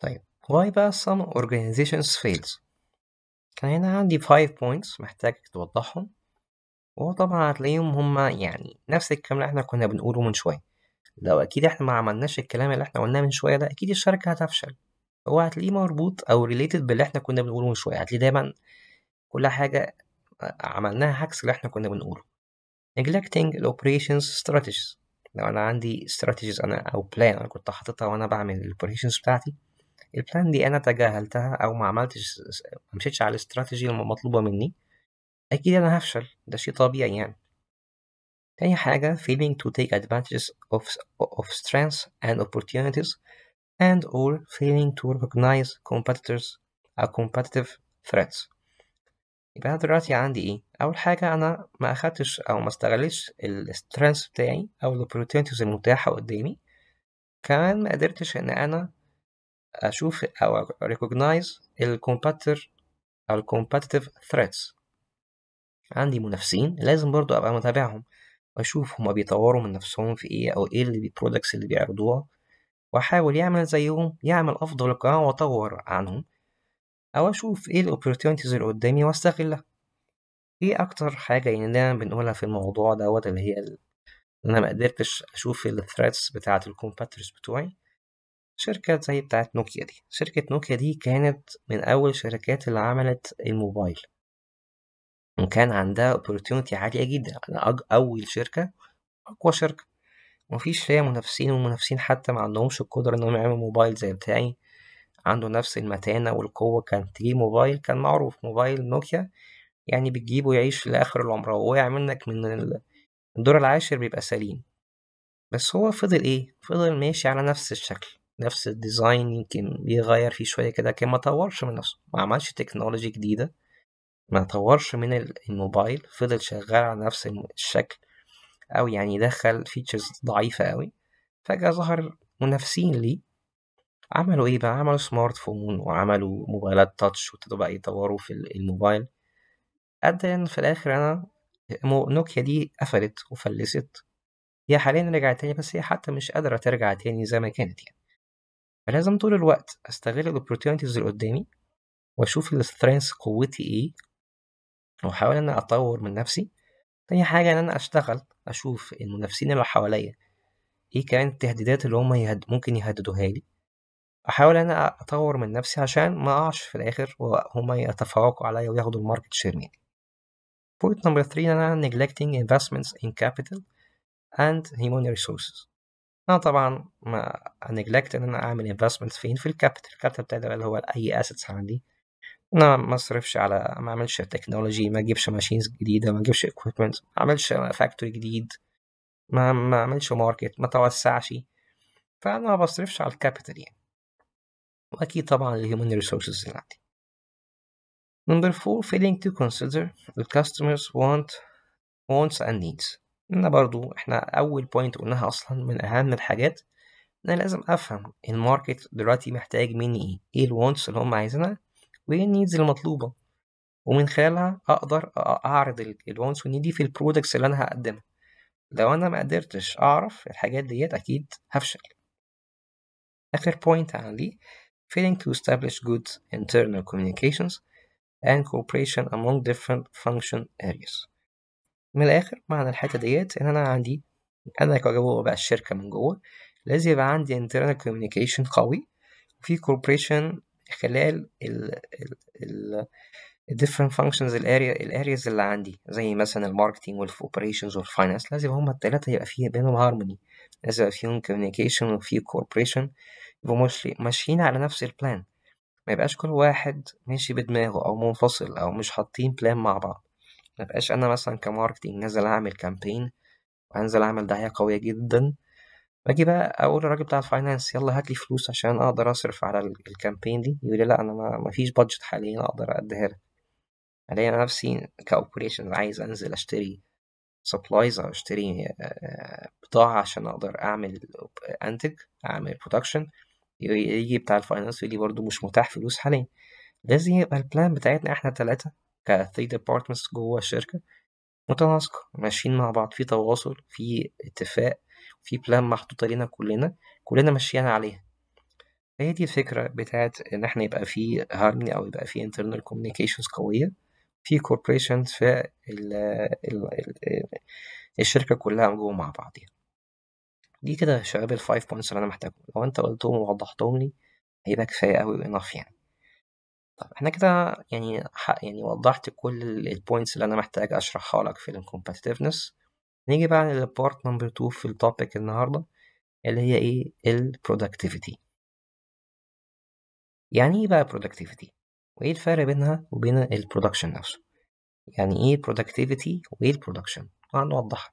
طيب why بقى some organizations fails كان هنا عندي 5 points محتاجك توضحهم وطبعا هتلاقيهم هما يعني نفس الكلام اللي احنا كنا بنقوله من شوية لو أكيد احنا ما عملناش الكلام اللي احنا قلناه من شوية ده أكيد الشركة هتفشل هو هتلاقيه مربوط أو related باللي احنا كنا بنقوله من شوية هتلاقيه دايما كل حاجة آه، عملناها عكس اللي احنا كنا بنقوله neglecting the operations strategies لو أنا عندي strategies أنا أو plan أنا كنت حاططها وأنا بعمل ال operations بتاعتي البلان دي انا تجاهلتها او ما عملتش ما مشيتش على الاستراتيجي المطلوبه مني اكيد انا هفشل ده شيء طبيعي يعني تاني حاجة failing to take advantage of, of strengths and opportunities and or failing to recognize competitors or competitive threats يبقى أنا دلوقتي عندي إيه؟ أول حاجة أنا ما أخدتش أو ما استغلتش ال strengths بتاعي أو ال opportunities المتاحة قدامي كمان ما قدرتش إن أنا اشوف او ريكوجنايز الكومباتر او الكومباتيتيف ثريتس عندي منافسين لازم برضو ابقى متابعهم واشوف هما بيطوروا من نفسهم في ايه او ايه اللي البرودكتس اللي بيعرضوها واحاول يعمل زيهم يعمل افضل القناة واطور عنهم او اشوف ايه الاوبورتيونيتيز اللي قدامي واستغلها ايه اكتر حاجه يعني دايما بنقولها في الموضوع دوت اللي هي انا ما قدرتش اشوف الثريتس بتاعه الكومباترز بتوعي شركة زي بتاعة نوكيا دي شركة نوكيا دي كانت من أول شركات اللي عملت الموبايل وكان عندها opportunity عالية جدا أنا أول شركة أقوى شركة مفيش فيها منافسين والمنافسين حتى ما عندهمش القدرة إنهم يعملوا موبايل زي بتاعي عنده نفس المتانة والقوة كان تجيب موبايل كان معروف موبايل نوكيا يعني بتجيبه يعيش لآخر العمر هو وقع منك من الدور العاشر بيبقى سليم بس هو فضل إيه؟ فضل ماشي على نفس الشكل نفس الديزاين يمكن بيغير فيه شوية كده لكن ما طورش من نفسه ما عملش تكنولوجي جديدة ما طورش من الموبايل فضل شغال على نفس الشكل أو يعني دخل فيتشرز ضعيفة أوي فجأة ظهر منافسين ليه عملوا ايه بقى عملوا سمارت فون وعملوا موبايلات تاتش وابتدوا بقى يطوروا في الموبايل ادى ان في الاخر انا نوكيا دي قفلت وفلست هي حاليا رجعت تاني بس هي حتى مش قادرة ترجع تاني زي ما كانت يعني فلازم طول الوقت استغل الاوبورتيونيتيز اللي قدامي واشوف السترينث قوتي ايه واحاول ان انا اطور من نفسي تاني حاجة ان انا اشتغل اشوف المنافسين اللي حواليا ايه كمان التهديدات اللي هما يهد... ممكن يهددوها لي احاول انا اطور من نفسي عشان ما اقعش في الاخر وهما يتفوقوا عليا وياخدوا الماركت شير مني بوينت نمبر 3 ان انا neglecting investments in capital and human resources انا طبعا ما نجلكت ان انا اعمل انفستمنت فين في الكابيتال الكابيتال بتاعي اللي هو اي اسيتس عندي انا ما اصرفش على ما اعملش تكنولوجي ما اجيبش ماشينز جديده ما اجيبش اكويبمنت ما اعملش فاكتوري جديد ما ما اعملش ماركت ما توسعش فانا ما بصرفش على الكابيتال يعني واكيد طبعا الهيومن ريسورسز اللي عندي Number four, failing to consider the customers want wants and needs. إن برضو إحنا أول بوينت قلناها أصلا من أهم الحاجات إن أنا لازم أفهم الماركت دلوقتي محتاج مني إيه إيه الوانتس اللي هم عايزينها وإيه النيدز المطلوبة ومن خلالها أقدر أعرض الوانتس والنيد دي في البرودكتس اللي أنا هقدمها لو أنا ما قدرتش أعرف الحاجات ديت أكيد هفشل آخر بوينت عندي failing to establish good internal communications and cooperation among different function areas من الآخر معنى الحتة ديت إن أنا عندي أنا كجوه بقى الشركة من جوه لازم يبقى عندي internal communication قوي وفي corporation خلال ال ال ال different functions الاريا الارياز اللي عندي زي مثلا الماركتينج والاوبريشنز والفاينانس لازم هما التلاتة يبقى فيه بينهم هارموني لازم يبقى فيهم كوميونيكيشن وفي كوربريشن يبقوا ماشيين على نفس البلان ما يبقاش كل واحد ماشي بدماغه او منفصل او مش حاطين بلان مع بعض مبقاش انا مثلا كماركتينج نازل اعمل كامبين وانزل اعمل دعايه قويه جدا باجي بقى اقول للراجل بتاع الفاينانس يلا هات لي فلوس عشان اقدر اصرف على الكامبين دي يقول لي لا انا ما فيش بادجت حاليا اقدر اديها لك الاقي نفسي كاوبريشن عايز انزل اشتري سبلايز او اشتري بضاعه عشان اقدر اعمل انتج اعمل برودكشن يجي بتاع الفاينانس يقول لي برضه مش متاح فلوس حاليا لازم يبقى البلان بتاعتنا احنا ثلاثه كثري ديبارتمنتس جوه الشركه متناسقه ماشيين مع بعض في تواصل في اتفاق في بلان محطوطه لينا كلنا كلنا ماشيين عليها هي دي الفكره بتاعت ان احنا يبقى في هارموني او يبقى في انترنال كوميونيكيشنز قويه في كوربريشن في الـ الـ الـ الشركه كلها جوه مع بعضها يعني. دي كده شباب الفايف بوينتس اللي انا محتاجهم لو انت قلتهم ووضحتهم لي هيبقى كفايه قوي وانف يعني احنا كده يعني حق يعني وضحت كل البوينتس اللي انا محتاج اشرحها لك في الكومبتيتيفنس نيجي بقى للبارت نمبر 2 في التوبيك النهارده اللي هي ايه البرودكتيفيتي يعني ايه بقى productivity وايه الفرق بينها وبين البرودكشن نفسه يعني ايه productivity وايه البرودكشن وهنوضحها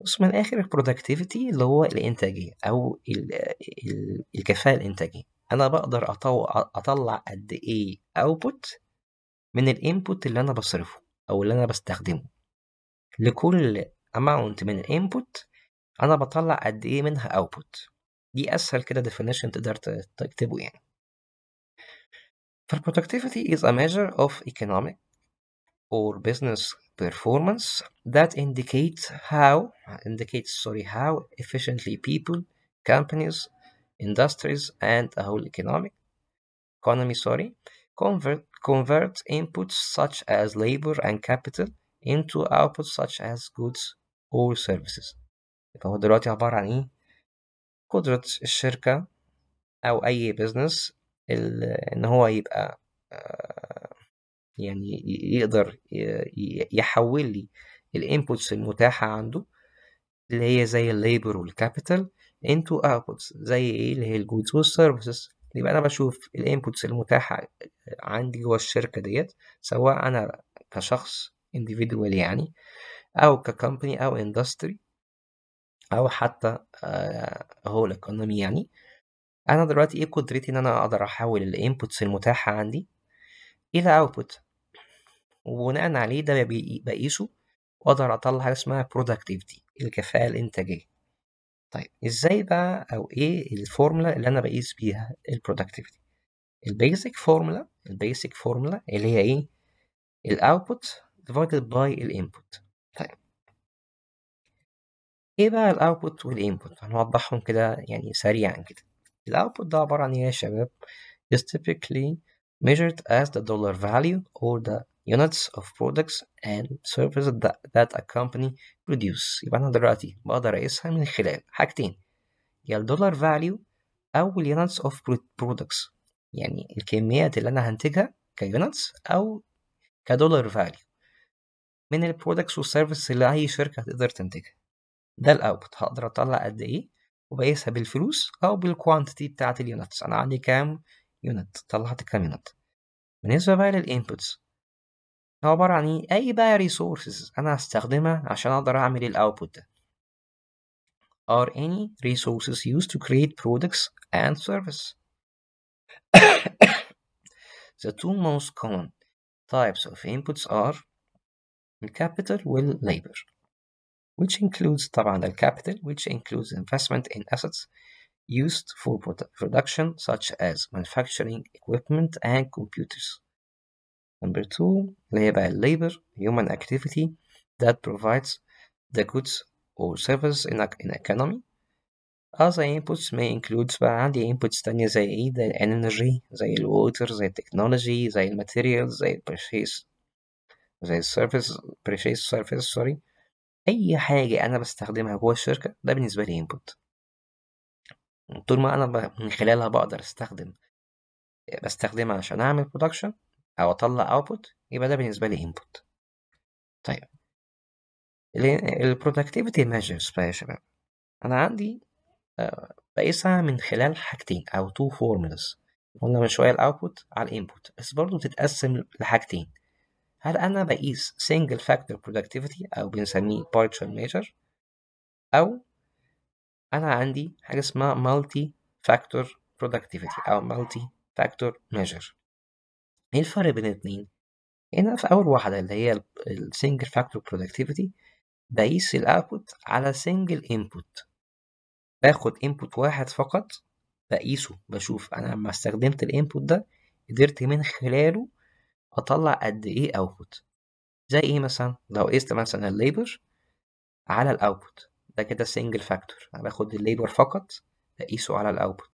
بص من الاخر البرودكتيفيتي اللي هو الانتاجيه او الكفاءه الانتاجيه انا بقدر اطلع قد ايه اوتبوت من الانبوت اللي انا بصرفه او اللي انا بستخدمه لكل اماونت من الانبوت انا بطلع قد ايه منها اوتبوت دي اسهل كده definition تقدر تكتبه يعني فالبرودكتيفيتي is a measure of economic or business performance that indicates how indicates sorry how efficiently people companies industries and a whole economic economy sorry convert convert inputs such as labor and capital into outputs such as goods or services يبقى هو دلوقتي عبارة عن ايه قدرة الشركة او اي بزنس ان هو يبقى يعني يقدر يحول لي الانبوتس المتاحة عنده اللي هي زي الليبر والكابيتال into outputs زي ايه اللي هي الجودز والسيرفيسز يبقى انا بشوف الانبوتس المتاحه عندي جوه الشركه ديت سواء انا كشخص individual يعني او ككمباني او اندستري او حتى هو آه، الاكونومي يعني انا دلوقتي ايه قدرتي ان انا اقدر احول الانبوتس المتاحه عندي الى اوتبوت وبناء عليه ده بقيسه واقدر اطلع حاجه اسمها productivity الكفاءه الانتاجيه طيب ازاي بقى او ايه الفورمولا اللي انا بقيس بيها البرودكتيفيتي البيزك فورمولا البيزك فورمولا اللي هي ايه الاوتبوت ديفايدد باي الانبوت طيب ايه بقى الاوتبوت والانبوت هنوضحهم كده يعني سريعا كده الاوتبوت ده عباره عن ايه يا شباب is typically measured as the dollar value or the units of products and services that, that a company produce يبقى أنا دلوقتي بقدر أقيسها من خلال حاجتين يا الدولار value أو ال units of products يعني الكميات اللي أنا هنتجها كيونتس أو كدولار value من البرودكتس والسيرفيس اللي أي شركة هتقدر تنتجها ده الأوت هقدر أطلع قد إيه وبقيسها بالفلوس أو بالكوانتيتي بتاعة اليونتس أنا عندي كام يونت طلعت كام يونت بالنسبة بقى للإنبوتس هو عبارة عن إيه؟ أي بقى resources أنا هستخدمها عشان أقدر أعمل الأوتبوت ده are any resources used to create products and service The two most common types of inputs are capital will labor which includes طبعا the capital which includes investment in assets used for production such as manufacturing equipment and computers نمبر 2 اللي هي بقى labor human activity that provides the goods or service in, a, economy other inputs may include بقى عندي inputs تانية زي ايه زي energy زي water زي technology زي materials زي purchase زي service purchase service sorry أي حاجة أنا بستخدمها جوه الشركة ده بالنسبة لي input طول ما أنا من خلالها بقدر أستخدم بستخدمها عشان أعمل production او اطلع output يبقى ده بالنسبه لي input طيب البرودكتيفيتي ميجرز بقى يا شباب انا عندي آه، بقيسها من خلال حاجتين او تو فورمولاز قلنا من شويه الاوتبوت على الانبوت بس برضه بتتقسم لحاجتين هل انا بقيس single factor productivity او بنسميه partial measure او انا عندي حاجه اسمها multi factor productivity او multi factor measure ايه الفرق بين الاتنين هنا في اول واحده اللي هي السنجل فاكتور برودكتيفيتي بقيس الاوتبوت على سنجل انبوت باخد انبوت واحد فقط بقيسه بشوف انا لما استخدمت الانبوت ده قدرت من خلاله اطلع قد ايه اوتبوت زي ايه مثلا لو قست مثلا الليبر على الاوتبوت ده كده سنجل فاكتور انا باخد الليبر فقط بقيسه على الاوتبوت